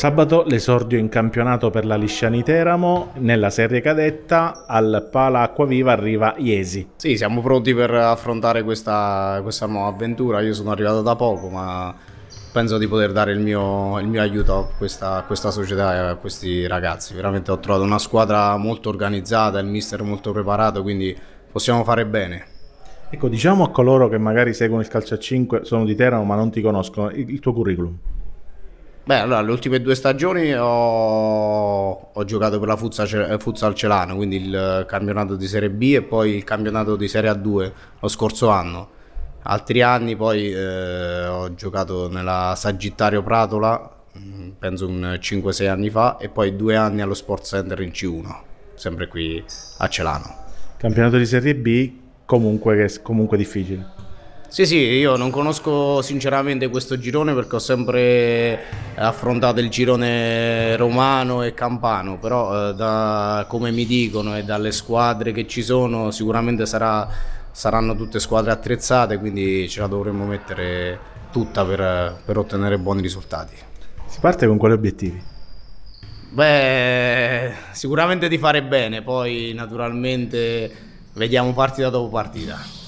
Sabato l'esordio in campionato per la Lisciani Teramo, nella serie cadetta al Pala Acquaviva arriva Iesi. Sì, siamo pronti per affrontare questa, questa nuova avventura, io sono arrivato da poco ma penso di poter dare il mio, il mio aiuto a questa, a questa, società e a questi ragazzi. Veramente ho trovato una squadra molto organizzata, il mister molto preparato, quindi possiamo fare bene. Ecco, diciamo a coloro che magari seguono il calcio a 5, sono di Teramo ma non ti conoscono, il, il tuo curriculum. Beh, allora, le ultime due stagioni ho, ho giocato per la Futsal, Celano, quindi il campionato di Serie B e poi il campionato di Serie A2 lo scorso anno. Altri anni poi eh, ho giocato nella Sagittario Pratola, mm, penso un 5-6 anni fa, e poi due anni allo Sport Center in C1, sempre qui a Celano. Campionato di Serie B comunque, comunque difficile. Sì, sì, io non conosco sinceramente questo girone perché ho sempre affrontato il girone romano e campano, però eh, da come mi dicono e dalle squadre che ci sono sicuramente sarà, saranno tutte squadre attrezzate, quindi ce la dovremmo mettere tutta per, per ottenere buoni risultati. Si parte con quali obiettivi? Beh, sicuramente di fare bene, poi naturalmente vediamo partita dopo partita.